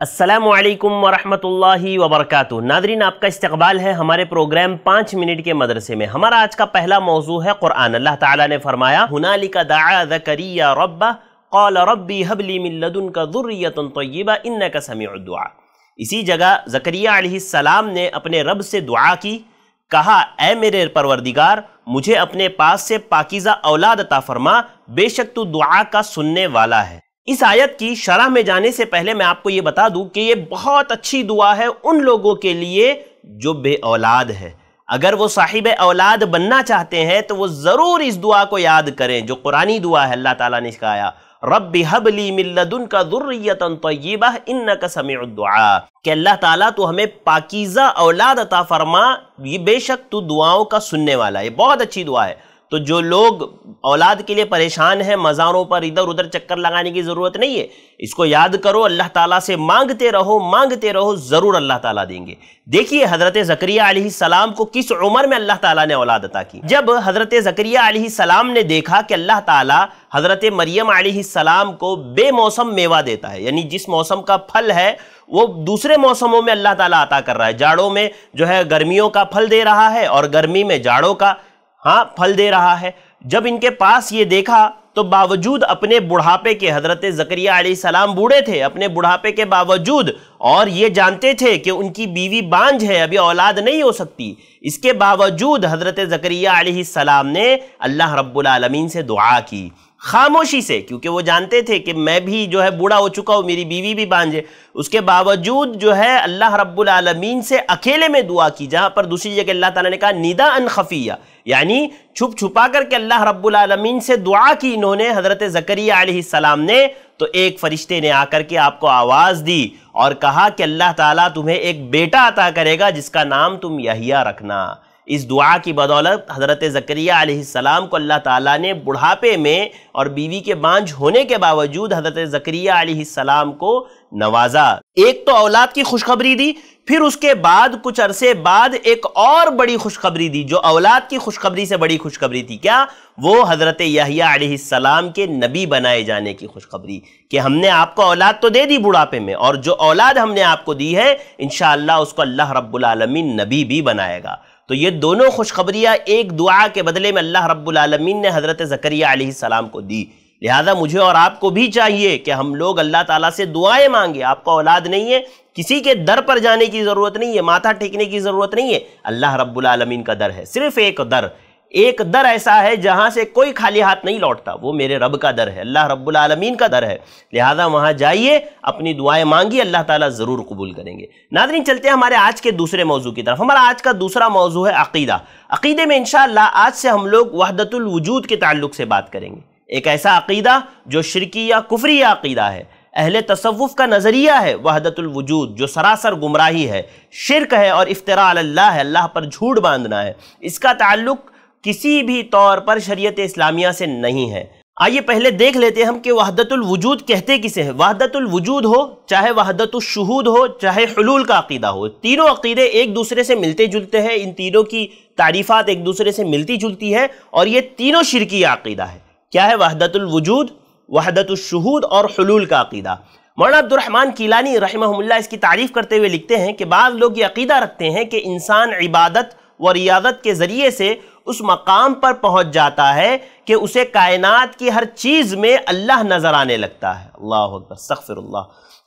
असलकम वरहमतुल्लि वबरकत नादरीन आपका इस्तबाल है हमारे प्रोग्राम पाँच मिनट के मदरसे में हमारा आज का पहला मौजू है क़ुरान अल्लाह ताला ने फरमाया हुनालिका दाया जकरिया रब्बा कौल रब्बी हबली मिल्लदन का ज़ुर्रियत तय्यबा इन्न का समी दुआ इसी जगह जकरिया सलाम ने अपने रब से दुआ की कहा ए मेरे परवरदिगार मुझे अपने पास से पाकिज़ा औलाद अता फरमा बेशक तू दुआ का सुनने वाला है इस आयत की शराह में जाने से पहले मैं आपको ये बता दूं कि ये बहुत अच्छी दुआ है उन लोगों के लिए जो बे औलाद है अगर वो साहिब औलाद बनना चाहते हैं तो वो ज़रूर इस दुआ को याद करें जो कुरानी दुआ है अल्लाह ताला ने सिखाया रब हबली मिल्लदुन का ज़ुर्रियतन तय्यबा इन्न का दुआ कि अल्लाह ताला तू हमें पाकिजा औलाद अता फरमा ये बेशक तू दुआओं का सुनने वाला है बहुत अच्छी दुआ है तो जो लोग औलाद के लिए परेशान हैं मज़ारों पर इधर उधर चक्कर लगाने की ज़रूरत नहीं है इसको याद करो अल्लाह ताला से मांगते रहो मांगते रहो ज़रूर अल्लाह ताला देंगे देखिए हज़रत ज़करिया सलाम को किस उम्र में अल्लाह ताला ने औलाद अता की जब हज़रत ज़करिया सलाम ने देखा कि अल्लाह ताला हज़रत मरियम सलाम को बेमौसम मेवा देता है यानी जिस मौसम का फल है वो दूसरे मौसमों में अल्लाह ताला अता कर रहा है जाड़ों में जो है गर्मियों का फल दे रहा है और गर्मी में जाड़ों का हाँ फल दे रहा है जब इनके पास ये देखा तो बावजूद अपने बुढ़ापे के हजरत जकरिया सलाम बूढ़े थे अपने बुढ़ापे के बावजूद और ये जानते थे कि उनकी बीवी बांझ है अभी औलाद नहीं हो सकती इसके बावजूद हजरत जकरिया सलाम ने अल्लाह रब्बुल रबालमीन से दुआ की खामोशी से क्योंकि वो जानते थे कि मैं भी जो है बूढ़ा हो चुका हूँ मेरी बीवी भी बांझे उसके बावजूद जो है अल्लाह रब्बुल आलमीन से अकेले में दुआ की जहाँ पर दूसरी जगह अल्लाह ताला ने कहा निदा अन खफिया यानी छुप छुपा करके अल्लाह रब्बुल आलमीन से दुआ की इन्होंने हज़रत ज़करिया सलाम ने तो एक फ़रिश्ते ने आकर के आपको आवाज़ दी और कहा कि अल्लाह ताला तुम्हें एक बेटा अता करेगा जिसका नाम तुम यहिया रखना इस दुआ की बदौलत हज़रत ज़करिया सलाम को अल्लाह ताला ने बुढ़ापे में और बीवी के बांझ होने के बावजूद हज़रत ज़करिया सलाम को नवाजा एक तो औलाद की खुशखबरी दी फिर उसके बाद कुछ अरसे बाद एक और बड़ी खुशखबरी दी जो औलाद की खुशखबरी से बड़ी खुशखबरी थी क्या वो हज़रत यहिया सलाम के नबी बनाए जाने की खुशखबरी कि हमने आपको औलाद तो दे दी बुढ़ापे में और जो औलाद हमने आपको दी है इन उसको अल्लाह रब्बुल रबालमीन नबी भी बनाएगा तो ये दोनों खुशखबरियाँ एक दुआ के बदले में अल्लाह रब्बुलमीन ने हज़रत ज़करिया सलाम को दी लिहाजा मुझे और आपको भी चाहिए कि हम लोग अल्लाह ताला से दुआएं मांगे आपका औलाद नहीं है किसी के दर पर जाने की ज़रूरत नहीं है माथा टेकने की ज़रूरत नहीं है अल्लाह रब्बुल रब्बुलमीन का दर है सिर्फ़ एक दर एक दर ऐसा है जहां से कोई खाली हाथ नहीं लौटता वो मेरे रब का दर है अल्लाह रब्बुल आलमीन का दर है लिहाजा वहां जाइए अपनी दुआएं मांगिए अल्लाह ताला ज़रूर कबूल करेंगे नादरीन चलते हैं हमारे आज के दूसरे मौजू की तरफ हमारा आज का दूसरा मौजू है अकीदा अकीदे में इन आज से हम लोग वहदतुलवजूद के ताल्लुक से बात करेंगे एक ऐसा अकीदा जो शिरकी या कुफरी या अकीदा है अहल तसवुफ़ का नज़रिया है वहदतुलवजूद जो सरासर गुमराही है शिरक है और इफ्तरा अल्लाह है अल्लाह पर झूठ बांधना है इसका ताल्लुक़ किसी भी तौर पर शरीयत इस्लामिया से नहीं है आइए पहले देख लेते हैं हम कि वहदतुल वजूद कहते किसे हैं वहदतुल वजूद हो चाहे वहदतुल शहूद हो चाहे हलूल का अकीदा हो तीनों अकीदे एक दूसरे से मिलते जुलते हैं इन तीनों की तारीफ़ात एक दूसरे से मिलती जुलती है और ये तीनों शिरकी अकीदा है क्या है वहदतुल वजूद वहदतुल शहूद और हलूल का अकीदा मौलाना अब्दुलरहमान कीलानी रहमहुल्ला इसकी तारीफ़ करते हुए लिखते हैं कि बाद लोग ये अकीदा रखते हैं कि इंसान इबादत व रियादत के ज़रिए से उस मकाम पर पहुंच जाता है कि उसे कायनात की हर चीज़ में अल्लाह नज़र आने लगता है अल्लाह अकबर सफ़िरल्ला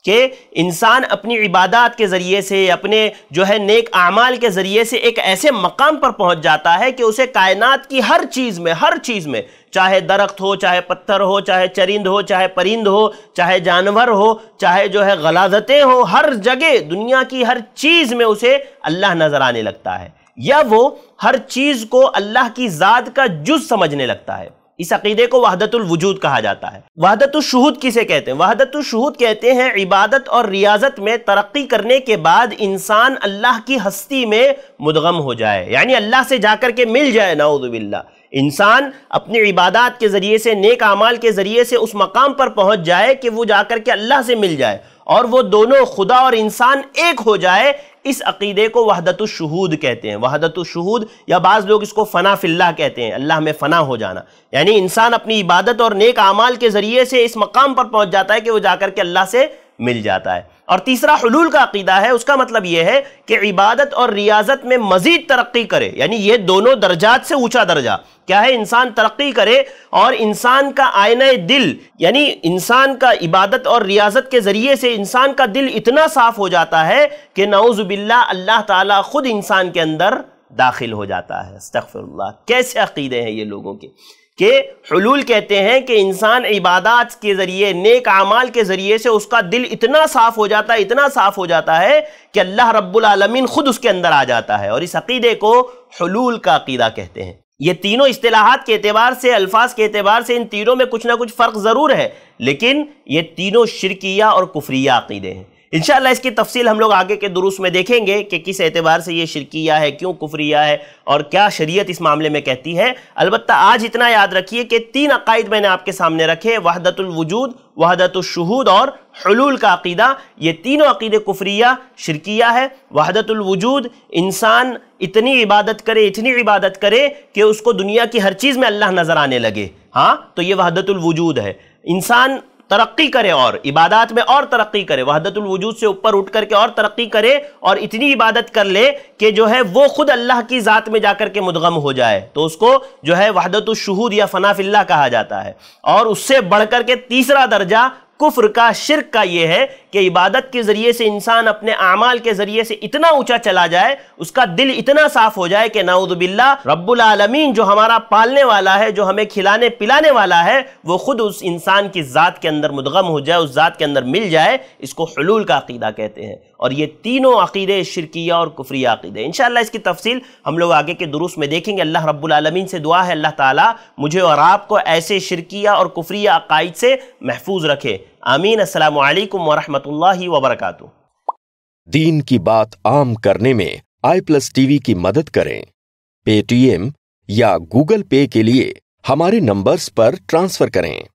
कि इंसान अपनी इबादत के ज़रिए से अपने जो है नेक आमाल के ज़रिए से एक ऐसे मकाम पर पहुंच जाता है कि उसे कायनात की हर चीज़ में हर चीज़ में चाहे दरख्त हो चाहे पत्थर हो चाहे चरिंद हो चाहे परिंद हो चाहे जानवर हो चाहे जो है गलाजतें हो हर जगह दुनिया की हर चीज़ में उसे अल्लाह नज़र आने लगता है या वो हर चीज को अल्लाह की जात का जुज समझने लगता है इस अकीदे को वहदतुल वजूद कहा जाता है वहदतुल किसे कहते हैं वहदतुल कहते हैं इबादत और रियाजत में तरक्की करने के बाद इंसान अल्लाह की हस्ती में मुदगम हो जाए यानी अल्लाह से जाकर के मिल जाए नाउदबिल्ला इंसान अपनी इबादत के ज़रिए से नेक अमाल के ज़रिए से उस मकाम पर पहुंच जाए कि वो जाकर के अल्लाह से मिल जाए और वो दोनों खुदा और इंसान एक हो जाए इस अकीदे को वहदत शहूद कहते हैं वहदत शहूद या बाज़ लोग इसको फ़ना फ़िल्ला कहते हैं अल्लाह में फ़ना हो जाना यानी इंसान अपनी इबादत और नेक आमाल के ज़रिए से इस मकाम पर पहुँच जाता है कि वो जाकर के अल्लाह से मिल जाता है और तीसरा हलूल का अकीदा है उसका मतलब यह है कि इबादत और रियाजत में मजीद तरक्की करे यानी यह दोनों दर्जात से ऊंचा दर्जा क्या है इंसान तरक्की करे और इंसान का आयना दिल यानी इंसान का इबादत और रियाजत के ज़रिए से इंसान का दिल इतना साफ हो जाता है कि नाउज़ुबिल्ला अल्लाह ताला खुद इंसान के अंदर दाखिल हो जाता है कैसे अकीदे हैं ये लोगों के के हलूल कहते हैं कि इंसान इबादत के ज़रिए नेक आमाल के ज़रिए से उसका दिल इतना साफ़ हो जाता है इतना साफ़ हो जाता है कि अल्लाह रब्बुल ख़ुद उसके अंदर आ जाता है और इस अकीदे को हलूल का अकीदा कहते हैं ये तीनों असलाहत के अतबार से अल्फाज के अतबार से इन तीनों में कुछ ना कुछ फ़र्क ज़रूर है लेकिन ये तीनों शिरकिया और कुफरिया अकीदे हैं इनशाला इसकी तफसील हम लोग आगे के दुरुस्त में देखेंगे कि किस एतबार से ये शिरकिया है क्यों कुफरिया है और क्या शरीयत इस मामले में कहती है अलबत् आज इतना याद रखिए कि तीन अकायद मैंने आपके सामने रखे वहदतुलवजूद वहदतुलशहूद और हलूल का अकीदा ये तीनों अकीदे कुफरिया शिरकिया है वहदतुलवजूद इंसान इतनी इबादत करे इतनी इबादत करे कि उसको दुनिया की हर चीज़ में अल्लाह नज़र आने लगे हाँ तो ये वहदतुलवजूद है इंसान तरक्की करे और इबादत में और तरक्की करे वहदतुल वजूद से ऊपर उठ करके और तरक्की करे और इतनी इबादत कर ले कि जो है वो खुद अल्लाह की ज़ात में जाकर के मुदगम हो जाए तो उसको जो है वहदतुलशहूद या फनाफिल्ला कहा जाता है और उससे बढ़ करके तीसरा दर्जा कुफ्र का शिरक का ये है कि इबादत के ज़रिए से इंसान अपने अमाल के ज़रिए से इतना ऊंचा चला जाए उसका दिल इतना साफ़ हो जाए कि नाउदबिल्ला रब्बुलमीन जो हमारा पालने वाला है जो हमें खिलाने पिलाने वाला है वो ख़ुद उस इंसान की ज़ात के अंदर मुदगम हो जाए उस ज़ात के अंदर मिल जाए इसको हलूल का अकीदा कहते हैं और ये तीनों अकीदे शिरकिया और कुफरी अकीदे इन इसकी तफसील हम लोग आगे के दुरुस्त में देखेंगे अल्लाह रब्बुलमीन से दुआ है अल्लाह ताली मुझे और आपको ऐसे शिरकिया और कुफरी अकायद से महफूज रखे आमीन अस्सलाम वालेकुम वरहमतुल्लाहि व बरकातहू दीन की बात आम करने में आई प्लस टीवी की मदद करें पेटीएम या गूगल पे के लिए हमारे नंबर्स पर ट्रांसफर करें